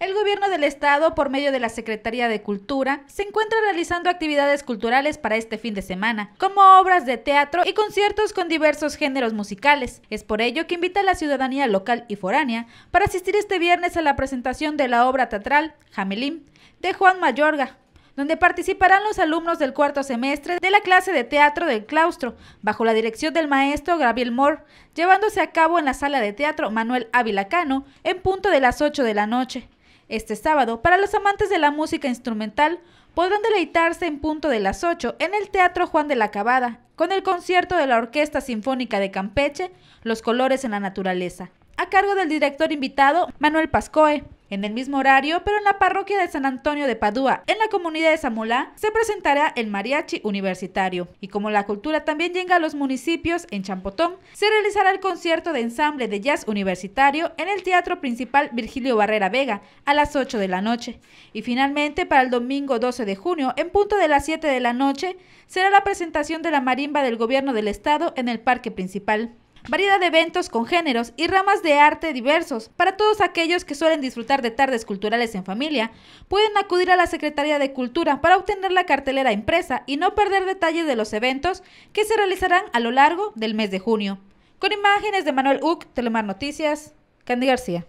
El gobierno del estado, por medio de la Secretaría de Cultura, se encuentra realizando actividades culturales para este fin de semana, como obras de teatro y conciertos con diversos géneros musicales. Es por ello que invita a la ciudadanía local y foránea para asistir este viernes a la presentación de la obra teatral Jamelín de Juan Mayorga, donde participarán los alumnos del cuarto semestre de la clase de teatro del claustro, bajo la dirección del maestro Gabriel Moore, llevándose a cabo en la sala de teatro Manuel Ávila Cano en punto de las 8 de la noche. Este sábado, para los amantes de la música instrumental, podrán deleitarse en punto de las 8 en el Teatro Juan de la Cabada, con el concierto de la Orquesta Sinfónica de Campeche, Los Colores en la Naturaleza, a cargo del director invitado Manuel Pascoe. En el mismo horario, pero en la parroquia de San Antonio de Padua, en la comunidad de Zamolá, se presentará el mariachi universitario. Y como la cultura también llega a los municipios, en Champotón se realizará el concierto de ensamble de jazz universitario en el Teatro Principal Virgilio Barrera Vega a las 8 de la noche. Y finalmente, para el domingo 12 de junio, en punto de las 7 de la noche, será la presentación de la marimba del Gobierno del Estado en el Parque Principal variedad de eventos con géneros y ramas de arte diversos. Para todos aquellos que suelen disfrutar de tardes culturales en familia, pueden acudir a la Secretaría de Cultura para obtener la cartelera impresa y no perder detalles de los eventos que se realizarán a lo largo del mes de junio. Con imágenes de Manuel Uc, Telemar Noticias, Candy García.